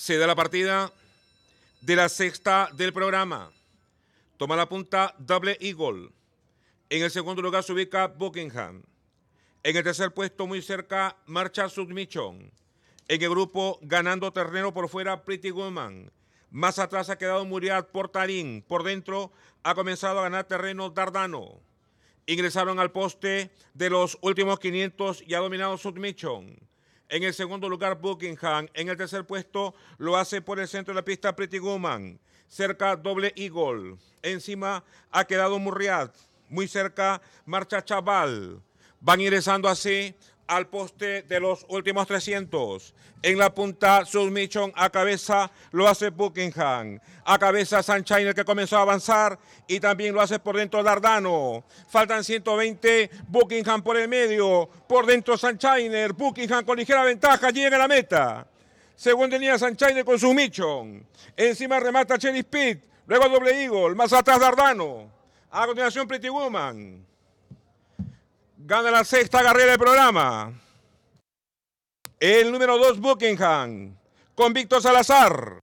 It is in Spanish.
Se da la partida de la sexta del programa. Toma la punta Double Eagle. En el segundo lugar se ubica Buckingham. En el tercer puesto, muy cerca, marcha Submission. En el grupo, ganando terreno por fuera, Pretty Woman. Más atrás ha quedado Muriat Portarín. Por dentro ha comenzado a ganar terreno Dardano. Ingresaron al poste de los últimos 500 y ha dominado Submission. En el segundo lugar, Buckingham. En el tercer puesto, lo hace por el centro de la pista Pretty Woman. Cerca, doble Eagle. Encima ha quedado Murriat. Muy cerca, marcha Chaval. Van ingresando así al poste de los últimos 300. En la punta, Submission a cabeza lo hace Buckingham. A cabeza Sunshine que comenzó a avanzar y también lo hace por dentro Dardano. Faltan 120, Buckingham por el medio. Por dentro Sunshine. Buckingham con ligera ventaja llega a la meta. Segundo tenía línea Sunshine con Submission. Encima remata Cherry spit Luego doble Eagle. Más atrás Dardano. A continuación Pretty Woman. Gana la sexta carrera del programa. El número 2, Buckingham, con Víctor Salazar.